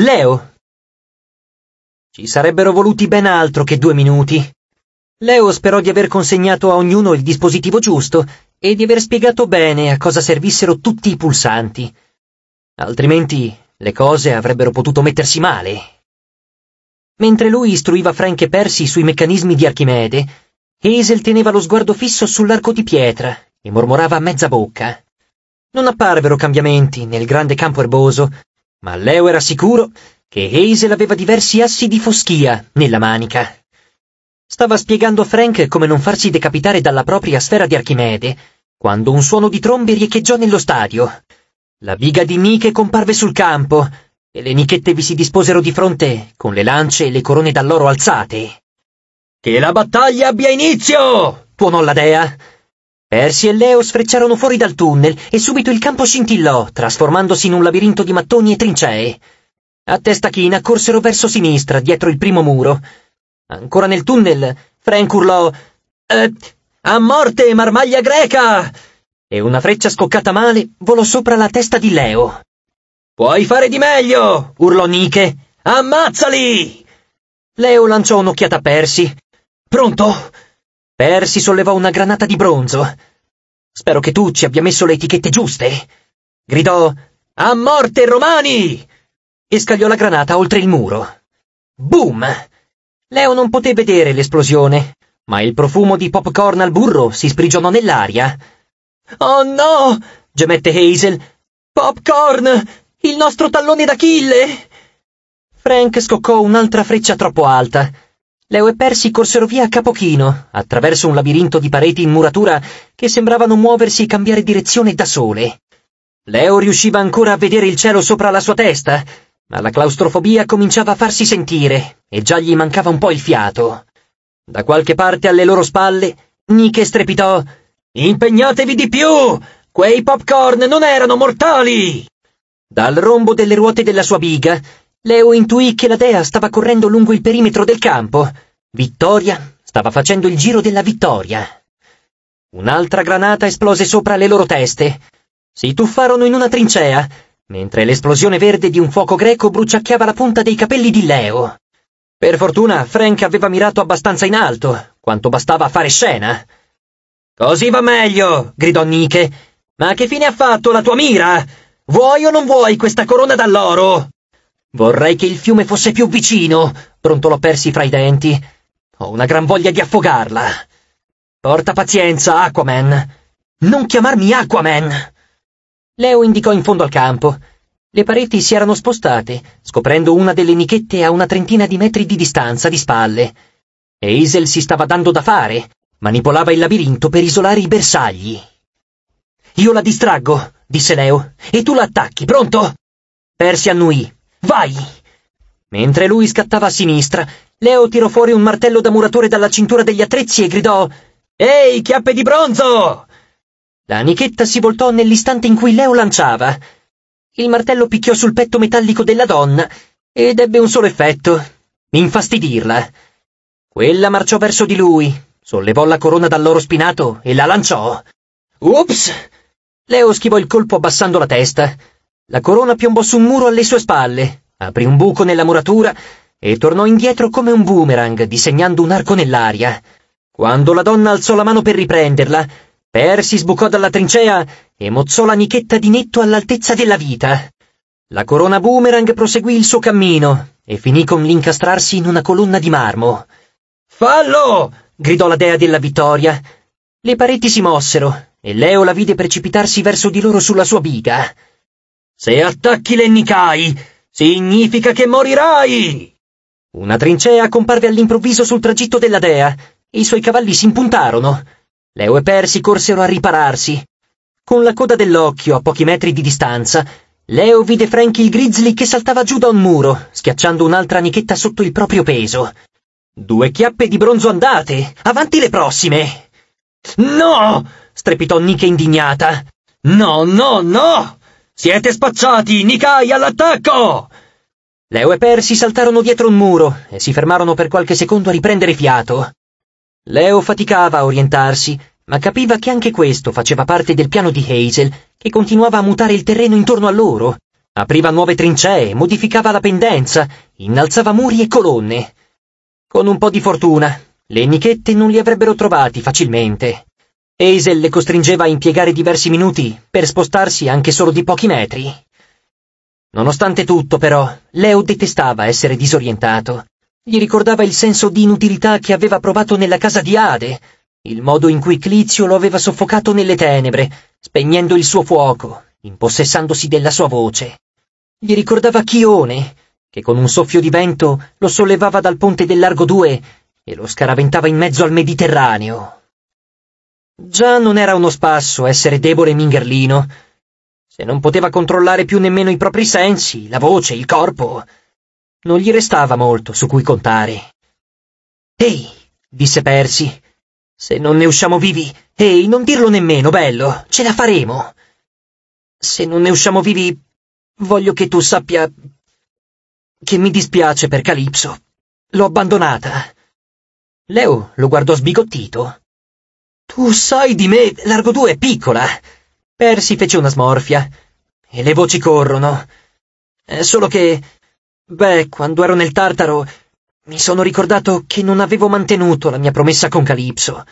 Leo! Ci sarebbero voluti ben altro che due minuti. Leo sperò di aver consegnato a ognuno il dispositivo giusto e di aver spiegato bene a cosa servissero tutti i pulsanti. Altrimenti le cose avrebbero potuto mettersi male. Mentre lui istruiva Frank e Percy sui meccanismi di Archimede, Hazel teneva lo sguardo fisso sull'arco di pietra e mormorava a mezza bocca. Non apparvero cambiamenti nel grande campo erboso ma Leo era sicuro che Hazel aveva diversi assi di foschia nella manica. Stava spiegando a Frank come non farsi decapitare dalla propria sfera di Archimede, quando un suono di trombe riecheggiò nello stadio. La biga di Nike comparve sul campo, e le nichette vi si disposero di fronte, con le lance e le corone d'alloro alzate. Che la battaglia abbia inizio! tuonò la dea. Percy e Leo sfrecciarono fuori dal tunnel e subito il campo scintillò, trasformandosi in un labirinto di mattoni e trincee. A testa china corsero verso sinistra, dietro il primo muro. Ancora nel tunnel, Frank urlò eh, «A morte, marmaglia greca!» e una freccia scoccata male volò sopra la testa di Leo. «Puoi fare di meglio!» urlò Nike. «Ammazzali!» Leo lanciò un'occhiata a Percy. «Pronto?» Persi sollevò una granata di bronzo. Spero che tu ci abbia messo le etichette giuste. Gridò A morte romani! e scagliò la granata oltre il muro. Boom! Leo non poté vedere l'esplosione, ma il profumo di popcorn al burro si sprigionò nell'aria. Oh no! gemette Hazel. Popcorn! Il nostro tallone d'Achille! Frank scoccò un'altra freccia troppo alta Leo e Percy corsero via a capochino, attraverso un labirinto di pareti in muratura che sembravano muoversi e cambiare direzione da sole. Leo riusciva ancora a vedere il cielo sopra la sua testa, ma la claustrofobia cominciava a farsi sentire e già gli mancava un po' il fiato. Da qualche parte alle loro spalle, Nike strepitò «Impegnatevi di più! Quei popcorn non erano mortali!» Dal rombo delle ruote della sua biga, Leo intuì che la dea stava correndo lungo il perimetro del campo Vittoria stava facendo il giro della vittoria. Un'altra granata esplose sopra le loro teste. Si tuffarono in una trincea, mentre l'esplosione verde di un fuoco greco bruciacchiava la punta dei capelli di Leo. Per fortuna Frank aveva mirato abbastanza in alto, quanto bastava a fare scena. Così va meglio, gridò Nike. Ma che fine ha fatto la tua mira? Vuoi o non vuoi questa corona d'alloro? Vorrei che il fiume fosse più vicino, brontolò Persi fra i denti. Ho una gran voglia di affogarla. Porta pazienza, Aquaman. Non chiamarmi Aquaman. Leo indicò in fondo al campo. Le pareti si erano spostate, scoprendo una delle nichette a una trentina di metri di distanza di spalle. E Isel si stava dando da fare. Manipolava il labirinto per isolare i bersagli. Io la distraggo, disse Leo, e tu la attacchi, pronto? Percy annuì. Vai! Mentre lui scattava a sinistra, Leo tirò fuori un martello da muratore dalla cintura degli attrezzi e gridò «Ehi, chiappe di bronzo!» La nichetta si voltò nell'istante in cui Leo lanciava. Il martello picchiò sul petto metallico della donna ed ebbe un solo effetto, infastidirla. Quella marciò verso di lui, sollevò la corona dall'oro spinato e la lanciò. Ups! Leo schivò il colpo abbassando la testa. La corona piombò su un muro alle sue spalle aprì un buco nella muratura e tornò indietro come un boomerang, disegnando un arco nell'aria. Quando la donna alzò la mano per riprenderla, Percy sbucò dalla trincea e mozzò la nichetta di netto all'altezza della vita. La corona boomerang proseguì il suo cammino e finì con l'incastrarsi in una colonna di marmo. Fallo! gridò la dea della vittoria. Le pareti si mossero e Leo la vide precipitarsi verso di loro sulla sua biga. Se attacchi l'Ennikai, Significa che morirai! Una trincea comparve all'improvviso sul tragitto della dea. I suoi cavalli si impuntarono. Leo e Persi corsero a ripararsi. Con la coda dell'occhio, a pochi metri di distanza, Leo vide Frankie il grizzly che saltava giù da un muro, schiacciando un'altra nichetta sotto il proprio peso. Due chiappe di bronzo andate! Avanti le prossime! No! strepitò Nick indignata. No, no, no! Siete spacciati! Nikai, all'attacco! Leo e Percy saltarono dietro un muro e si fermarono per qualche secondo a riprendere fiato. Leo faticava a orientarsi, ma capiva che anche questo faceva parte del piano di Hazel, che continuava a mutare il terreno intorno a loro. Apriva nuove trincee, modificava la pendenza, innalzava muri e colonne. Con un po' di fortuna, le nichette non li avrebbero trovati facilmente. Hazel le costringeva a impiegare diversi minuti per spostarsi anche solo di pochi metri. Nonostante tutto, però, Leo detestava essere disorientato. Gli ricordava il senso di inutilità che aveva provato nella casa di Ade, il modo in cui Clizio lo aveva soffocato nelle tenebre, spegnendo il suo fuoco, impossessandosi della sua voce. Gli ricordava Chione, che con un soffio di vento lo sollevava dal ponte del Largo 2 e lo scaraventava in mezzo al Mediterraneo, Già non era uno spasso essere debole e mingherlino. Se non poteva controllare più nemmeno i propri sensi, la voce, il corpo, non gli restava molto su cui contare. Ehi, disse Percy, se non ne usciamo vivi, ehi, non dirlo nemmeno, bello, ce la faremo. Se non ne usciamo vivi, voglio che tu sappia che mi dispiace per Calipso. L'ho abbandonata. Leo lo guardò sbigottito. Tu sai di me, Largo 2 è piccola. Percy fece una smorfia. E le voci corrono. È eh, solo che... Beh, quando ero nel Tartaro, mi sono ricordato che non avevo mantenuto la mia promessa con Calipso.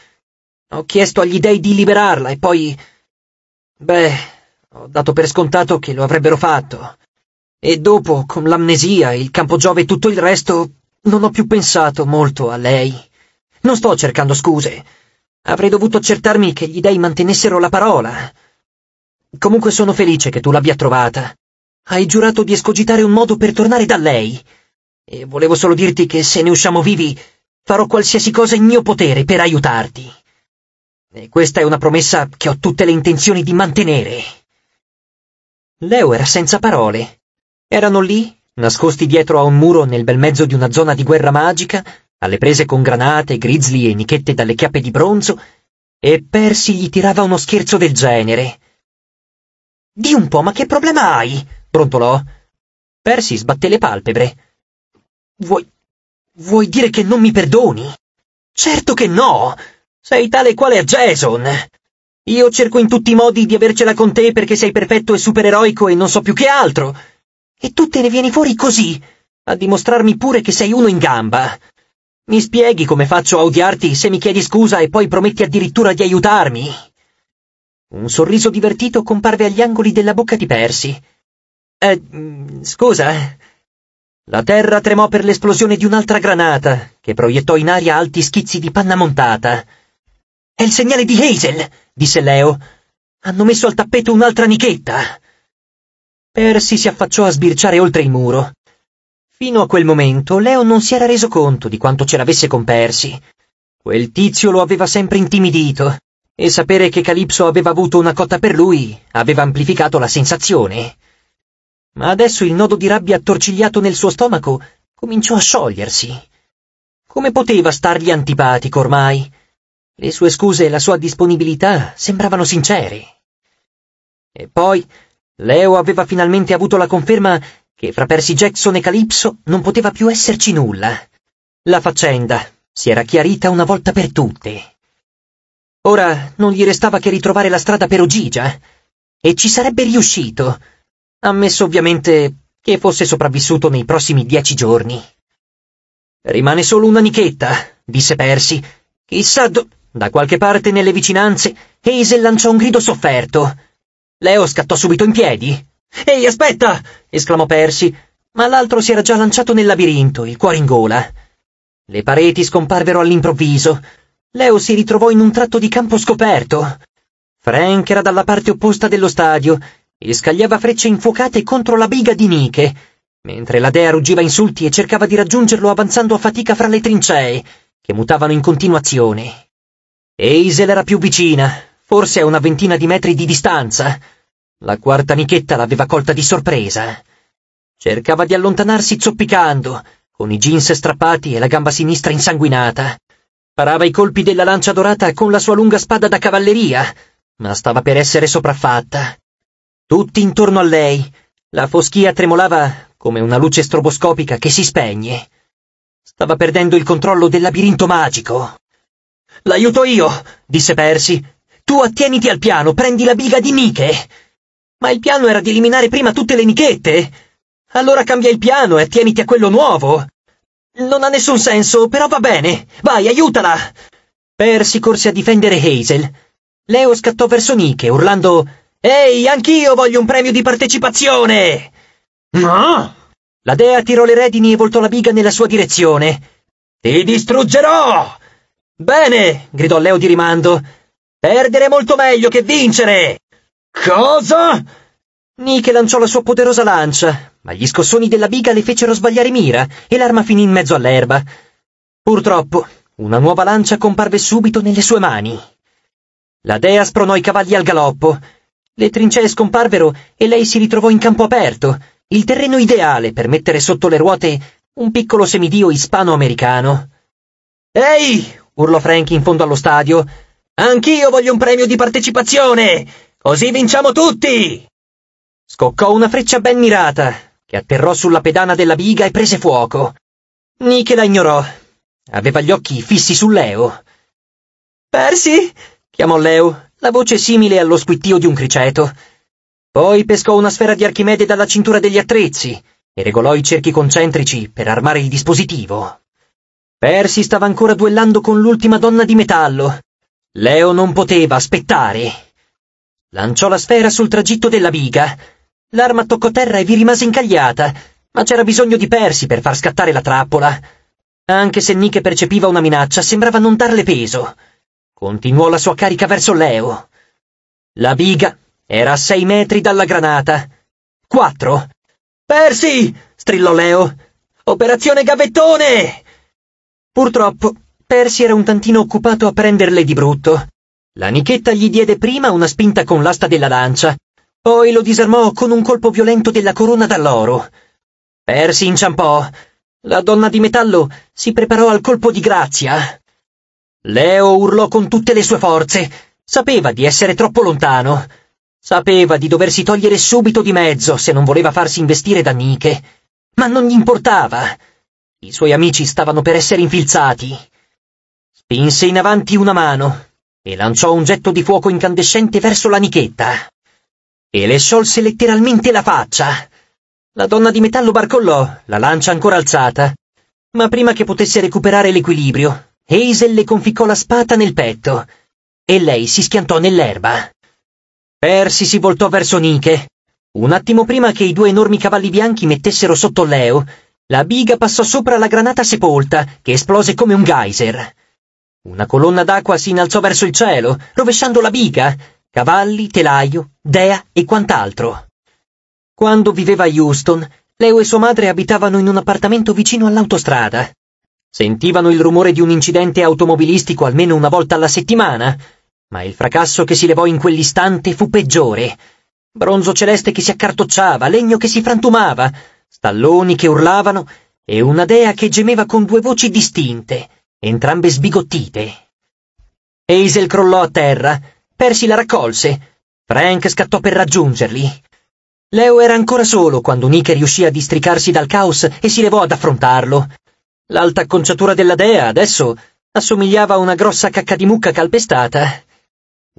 Ho chiesto agli dei di liberarla e poi... Beh, ho dato per scontato che lo avrebbero fatto. E dopo, con l'amnesia, il campo Giove e tutto il resto, non ho più pensato molto a lei. Non sto cercando scuse. Avrei dovuto accertarmi che gli dei mantenessero la parola. Comunque sono felice che tu l'abbia trovata. Hai giurato di escogitare un modo per tornare da lei. E volevo solo dirti che se ne usciamo vivi, farò qualsiasi cosa in mio potere per aiutarti. E questa è una promessa che ho tutte le intenzioni di mantenere. Leo era senza parole. Erano lì, nascosti dietro a un muro nel bel mezzo di una zona di guerra magica, alle prese con granate, grizzly e nichette dalle chiappe di bronzo, e Percy gli tirava uno scherzo del genere. Di un po', ma che problema hai? brontolò. Percy sbatté le palpebre. Vuoi... vuoi dire che non mi perdoni? Certo che no! Sei tale quale a Jason! Io cerco in tutti i modi di avercela con te perché sei perfetto e supereroico e non so più che altro. E tu te ne vieni fuori così, a dimostrarmi pure che sei uno in gamba. Mi spieghi come faccio a odiarti se mi chiedi scusa e poi prometti addirittura di aiutarmi? Un sorriso divertito comparve agli angoli della bocca di Percy. Eh, mm, scusa. Eh. La terra tremò per l'esplosione di un'altra granata, che proiettò in aria alti schizzi di panna montata. È il segnale di Hazel, disse Leo. Hanno messo al tappeto un'altra nichetta. Percy si affacciò a sbirciare oltre il muro. Fino a quel momento Leo non si era reso conto di quanto ce l'avesse compersi. Quel tizio lo aveva sempre intimidito, e sapere che Calipso aveva avuto una cotta per lui aveva amplificato la sensazione. Ma adesso il nodo di rabbia attorcigliato nel suo stomaco cominciò a sciogliersi. Come poteva stargli antipatico ormai? Le sue scuse e la sua disponibilità sembravano sincere. E poi Leo aveva finalmente avuto la conferma che fra Percy Jackson e Calypso non poteva più esserci nulla. La faccenda si era chiarita una volta per tutte. Ora non gli restava che ritrovare la strada per Ogigia, e ci sarebbe riuscito, ammesso ovviamente che fosse sopravvissuto nei prossimi dieci giorni. Rimane solo una nichetta, disse Percy. Chissà do... Da qualche parte nelle vicinanze, Hazel lanciò un grido sofferto. Leo scattò subito in piedi, Ehi, aspetta! esclamò Percy, ma l'altro si era già lanciato nel labirinto, il cuore in gola. Le pareti scomparvero all'improvviso. Leo si ritrovò in un tratto di campo scoperto. Frank era dalla parte opposta dello stadio e scagliava frecce infuocate contro la biga di Nike, mentre la dea ruggiva insulti e cercava di raggiungerlo avanzando a fatica fra le trincee, che mutavano in continuazione. Eisel era più vicina, forse a una ventina di metri di distanza. La quarta guardanichetta l'aveva colta di sorpresa. Eh. Cercava di allontanarsi zoppicando, con i jeans strappati e la gamba sinistra insanguinata. Parava i colpi della lancia dorata con la sua lunga spada da cavalleria, ma stava per essere sopraffatta. Tutti intorno a lei, la foschia tremolava come una luce stroboscopica che si spegne. Stava perdendo il controllo del labirinto magico. L'aiuto io, disse Percy. Tu attieniti al piano, prendi la biga di Nike. Ma il piano era di eliminare prima tutte le nichette. Allora cambia il piano e tieniti a quello nuovo. Non ha nessun senso, però va bene. Vai, aiutala! Percy corse a difendere Hazel. Leo scattò verso Nike, urlando «Ehi, anch'io voglio un premio di partecipazione!» «No!» La dea tirò le redini e voltò la biga nella sua direzione. «Ti distruggerò!» «Bene!» gridò Leo di rimando. «Perdere è molto meglio che vincere!» Cosa? Nike lanciò la sua poderosa lancia, ma gli scossoni della biga le fecero sbagliare mira e l'arma finì in mezzo all'erba. Purtroppo, una nuova lancia comparve subito nelle sue mani. La dea spronò i cavalli al galoppo. Le trincee scomparvero e lei si ritrovò in campo aperto, il terreno ideale per mettere sotto le ruote un piccolo semidio ispano-americano. Ehi! urlò Frank in fondo allo stadio. Anch'io voglio un premio di partecipazione! Così vinciamo tutti! Scoccò una freccia ben mirata, che atterrò sulla pedana della biga e prese fuoco. Nike la ignorò. Aveva gli occhi fissi su Leo. Persi? chiamò Leo, la voce simile allo squittio di un criceto. Poi pescò una sfera di Archimede dalla cintura degli attrezzi e regolò i cerchi concentrici per armare il dispositivo. Persi stava ancora duellando con l'ultima donna di metallo. Leo non poteva aspettare. Lanciò la sfera sul tragitto della biga. L'arma toccò terra e vi rimase incagliata, ma c'era bisogno di persi per far scattare la trappola. Anche se Nike percepiva una minaccia, sembrava non darle peso. Continuò la sua carica verso Leo. La biga era a sei metri dalla granata. Quattro. Persi! strillò Leo. Operazione gavettone! Purtroppo, Persi era un tantino occupato a prenderle di brutto. La nichetta gli diede prima una spinta con l'asta della lancia, poi lo disarmò con un colpo violento della corona d'alloro. Persi inciampò. La donna di metallo si preparò al colpo di grazia. Leo urlò con tutte le sue forze. Sapeva di essere troppo lontano. Sapeva di doversi togliere subito di mezzo se non voleva farsi investire da Nike. Ma non gli importava. I suoi amici stavano per essere infilzati. Spinse in avanti una mano e lanciò un getto di fuoco incandescente verso la nichetta. E le sciolse letteralmente la faccia. La donna di metallo barcollò, la lancia ancora alzata, ma prima che potesse recuperare l'equilibrio, Hazel le conficcò la spada nel petto e lei si schiantò nell'erba. Percy si voltò verso Nike. Un attimo prima che i due enormi cavalli bianchi mettessero sotto Leo, la biga passò sopra la granata sepolta, che esplose come un geyser. Una colonna d'acqua si innalzò verso il cielo, rovesciando la biga, cavalli, telaio, dea e quant'altro. Quando viveva a Houston, Leo e sua madre abitavano in un appartamento vicino all'autostrada. Sentivano il rumore di un incidente automobilistico almeno una volta alla settimana, ma il fracasso che si levò in quell'istante fu peggiore. Bronzo celeste che si accartocciava, legno che si frantumava, stalloni che urlavano e una dea che gemeva con due voci distinte entrambe sbigottite. Hazel crollò a terra, Percy la raccolse, Frank scattò per raggiungerli. Leo era ancora solo quando Nick riuscì a districarsi dal caos e si levò ad affrontarlo. L'alta acconciatura della dea, adesso, assomigliava a una grossa cacca di mucca calpestata.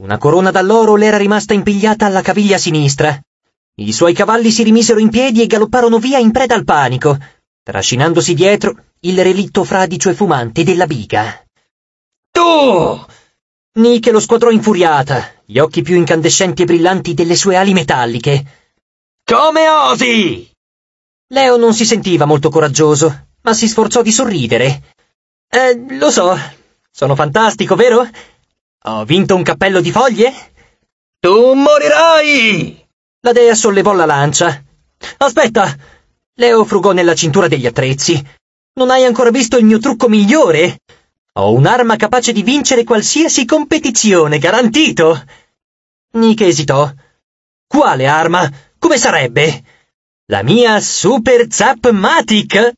Una corona d'alloro le era rimasta impigliata alla caviglia sinistra. I suoi cavalli si rimisero in piedi e galopparono via in preda al panico, trascinandosi dietro il relitto fradicio e fumante della biga. Tu! Nike lo squadrò infuriata, gli occhi più incandescenti e brillanti delle sue ali metalliche. Come osi! Leo non si sentiva molto coraggioso, ma si sforzò di sorridere. Eh, lo so, sono fantastico, vero? Ho vinto un cappello di foglie? Tu morirai! La dea sollevò la lancia. Aspetta, Leo frugò nella cintura degli attrezzi. Non hai ancora visto il mio trucco migliore? Ho un'arma capace di vincere qualsiasi competizione, garantito! Nick esitò. Quale arma? Come sarebbe? La mia Super Zap Matic?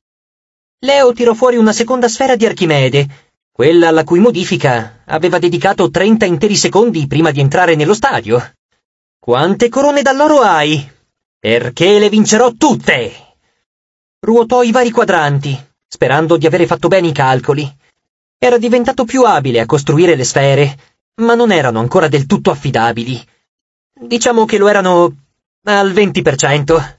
Leo tirò fuori una seconda sfera di Archimede, quella alla cui modifica aveva dedicato 30 interi secondi prima di entrare nello stadio. Quante corone d'alloro hai? Perché le vincerò tutte! Ruotò i vari quadranti, sperando di avere fatto bene i calcoli. Era diventato più abile a costruire le sfere, ma non erano ancora del tutto affidabili. Diciamo che lo erano al 20%.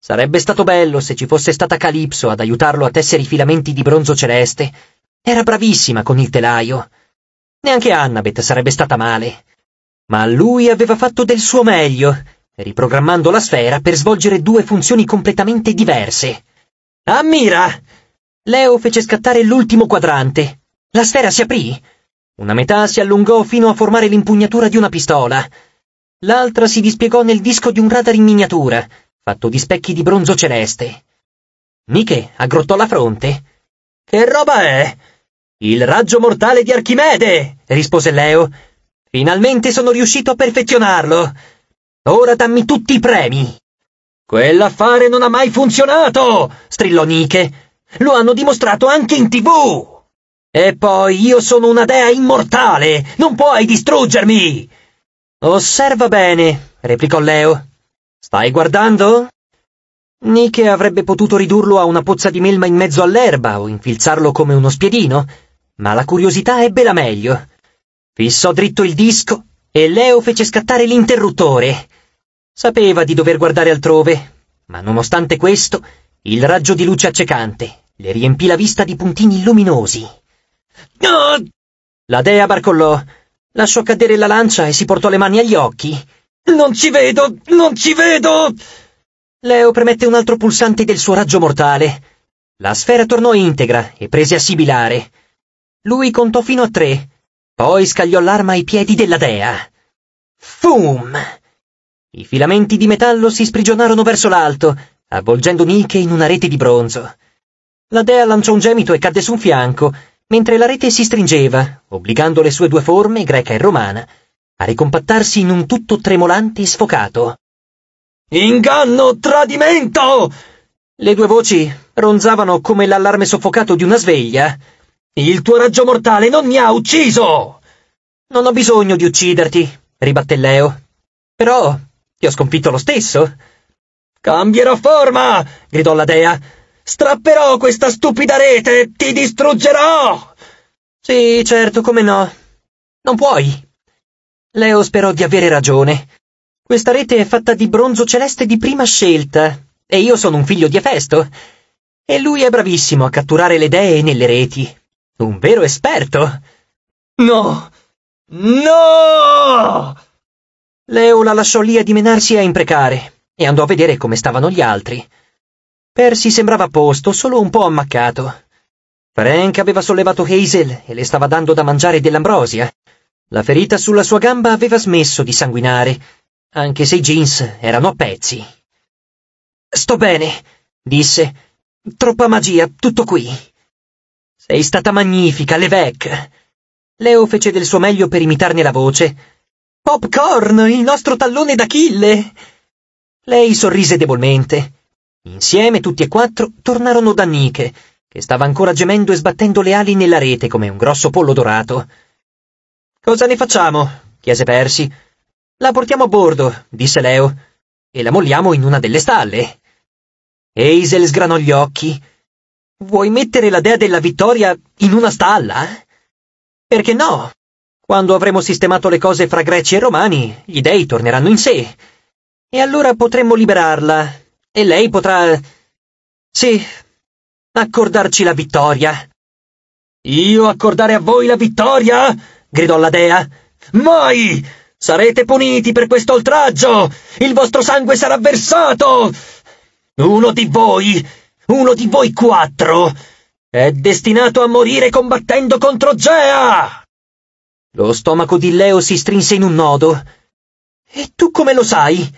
Sarebbe stato bello se ci fosse stata Calipso ad aiutarlo a tessere i filamenti di bronzo celeste. Era bravissima con il telaio. Neanche Annabeth sarebbe stata male. Ma lui aveva fatto del suo meglio riprogrammando la sfera per svolgere due funzioni completamente diverse. Ammira! Leo fece scattare l'ultimo quadrante. La sfera si aprì. Una metà si allungò fino a formare l'impugnatura di una pistola. L'altra si dispiegò nel disco di un radar in miniatura, fatto di specchi di bronzo celeste. Nike aggrottò la fronte. Che roba è? Il raggio mortale di Archimede! rispose Leo. Finalmente sono riuscito a perfezionarlo. Ora dammi tutti i premi! Quell'affare non ha mai funzionato! strillò Nike. Lo hanno dimostrato anche in tv! E poi io sono una dea immortale! Non puoi distruggermi! Osserva bene, replicò Leo. Stai guardando? Nike avrebbe potuto ridurlo a una pozza di melma in mezzo all'erba o infilzarlo come uno spiedino, ma la curiosità ebbe la meglio. Fissò dritto il disco e Leo fece scattare l'interruttore. Sapeva di dover guardare altrove, ma nonostante questo, il raggio di luce accecante le riempì la vista di puntini luminosi. Oh! La dea barcollò, lasciò cadere la lancia e si portò le mani agli occhi. Non ci vedo! Non ci vedo! Leo premette un altro pulsante del suo raggio mortale. La sfera tornò integra e prese a sibilare. Lui contò fino a tre, poi scagliò l'arma ai piedi della dea. Fum! I filamenti di metallo si sprigionarono verso l'alto, avvolgendo Nike in una rete di bronzo. La dea lanciò un gemito e cadde su un fianco, mentre la rete si stringeva, obbligando le sue due forme, greca e romana, a ricompattarsi in un tutto tremolante e sfocato. Inganno, tradimento! Le due voci ronzavano come l'allarme soffocato di una sveglia. Il tuo raggio mortale non mi ha ucciso! Non ho bisogno di ucciderti, ribatté Leo. Però ti ho sconfitto lo stesso? Cambierò forma! gridò la dea. Strapperò questa stupida rete! Ti distruggerò! Sì, certo, come no. Non puoi. Leo sperò di avere ragione. Questa rete è fatta di bronzo celeste di prima scelta, e io sono un figlio di Efesto. E lui è bravissimo a catturare le dee nelle reti. Un vero esperto. No! No! Leo la lasciò lì a dimenarsi e a imprecare, e andò a vedere come stavano gli altri. Percy sembrava a posto, solo un po' ammaccato. Frank aveva sollevato Hazel e le stava dando da mangiare dell'ambrosia. La ferita sulla sua gamba aveva smesso di sanguinare, anche se i jeans erano a pezzi. Sto bene, disse. Troppa magia, tutto qui. Sei stata magnifica, Levec. Leo fece del suo meglio per imitarne la voce, Popcorn, il nostro tallone d'Achille! Lei sorrise debolmente. Insieme tutti e quattro tornarono da Nike, che stava ancora gemendo e sbattendo le ali nella rete come un grosso pollo dorato. Cosa ne facciamo? chiese Percy. La portiamo a bordo, disse Leo, e la molliamo in una delle stalle. Hazel sgranò gli occhi. Vuoi mettere la dea della vittoria in una stalla? Perché no? Quando avremo sistemato le cose fra greci e romani, gli dei torneranno in sé. E allora potremmo liberarla. E lei potrà... Sì, accordarci la vittoria. Io accordare a voi la vittoria? gridò la dea. Mai! Sarete puniti per questo oltraggio! Il vostro sangue sarà versato! Uno di voi, uno di voi quattro, è destinato a morire combattendo contro Gea! Lo stomaco di Leo si strinse in un nodo. E tu come lo sai?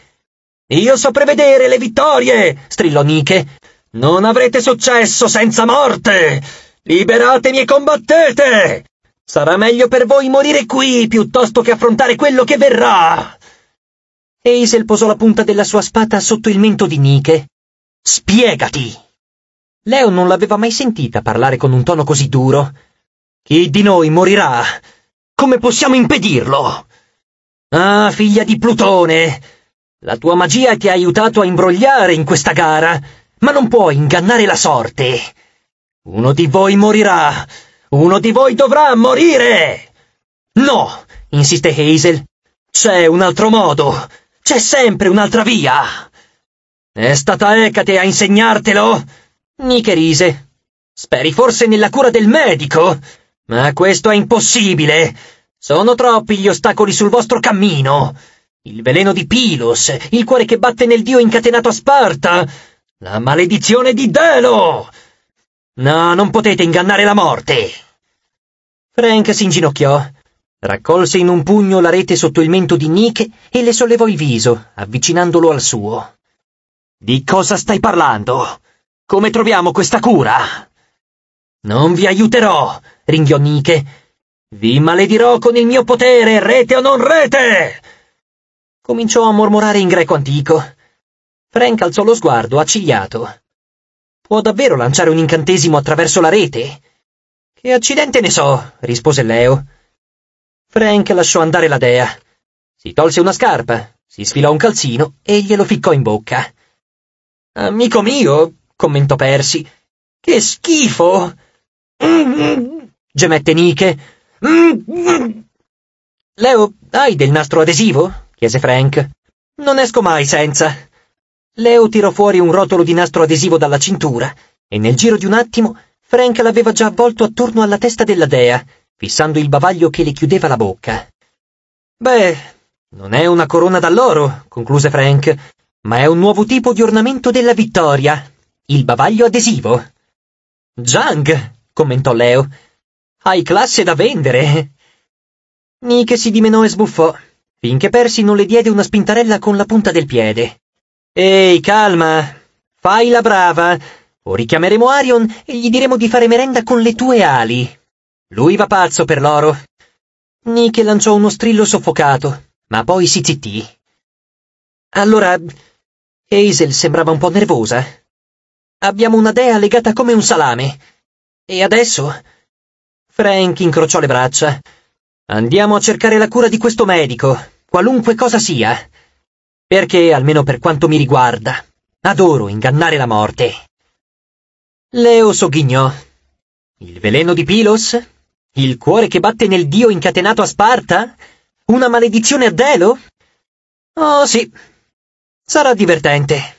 Io so prevedere le vittorie! strillò Nike. Non avrete successo senza morte! Liberatemi e combattete! Sarà meglio per voi morire qui piuttosto che affrontare quello che verrà! Hazel posò la punta della sua spada sotto il mento di Nike. Spiegati! Leo non l'aveva mai sentita parlare con un tono così duro. Chi di noi morirà? Come possiamo impedirlo? Ah, figlia di Plutone! La tua magia ti ha aiutato a imbrogliare in questa gara, ma non puoi ingannare la sorte. Uno di voi morirà! Uno di voi dovrà morire! No! insiste Hazel. C'è un altro modo! C'è sempre un'altra via! È stata Ecate a insegnartelo? Nike rise. Speri forse nella cura del medico? Ma questo è impossibile! Sono troppi gli ostacoli sul vostro cammino! Il veleno di Pilos, il cuore che batte nel dio incatenato a Sparta, la maledizione di Delo! No, non potete ingannare la morte! Frank si inginocchiò, raccolse in un pugno la rete sotto il mento di Nick e le sollevò il viso, avvicinandolo al suo. Di cosa stai parlando? Come troviamo questa cura? Non vi aiuterò, ringhiò Nike. Vi maledirò con il mio potere, rete o non rete! Cominciò a mormorare in greco antico. Frank alzò lo sguardo, accigliato. Può davvero lanciare un incantesimo attraverso la rete? Che accidente ne so, rispose Leo. Frank lasciò andare la dea. Si tolse una scarpa, si sfilò un calzino e glielo ficcò in bocca. Amico mio, commentò Percy, che schifo! gemette Nike. Leo, hai del nastro adesivo? chiese Frank. Non esco mai senza. Leo tirò fuori un rotolo di nastro adesivo dalla cintura e nel giro di un attimo Frank l'aveva già avvolto attorno alla testa della dea, fissando il bavaglio che le chiudeva la bocca. Beh, non è una corona d'alloro, concluse Frank, ma è un nuovo tipo di ornamento della vittoria, il bavaglio adesivo. Jang, commentò Leo. Hai classe da vendere! Nike si dimenò e sbuffò, finché Percy non le diede una spintarella con la punta del piede. Ehi, calma! Fai la brava! O richiameremo Arion e gli diremo di fare merenda con le tue ali. Lui va pazzo per l'oro. Nike lanciò uno strillo soffocato, ma poi si zittì. Allora, Hazel sembrava un po' nervosa. Abbiamo una dea legata come un salame. E adesso? Frank incrociò le braccia. Andiamo a cercare la cura di questo medico, qualunque cosa sia. Perché, almeno per quanto mi riguarda, adoro ingannare la morte. Leo sogghignò. Il veleno di Pilos? Il cuore che batte nel dio incatenato a Sparta? Una maledizione a Delo? Oh sì, sarà divertente.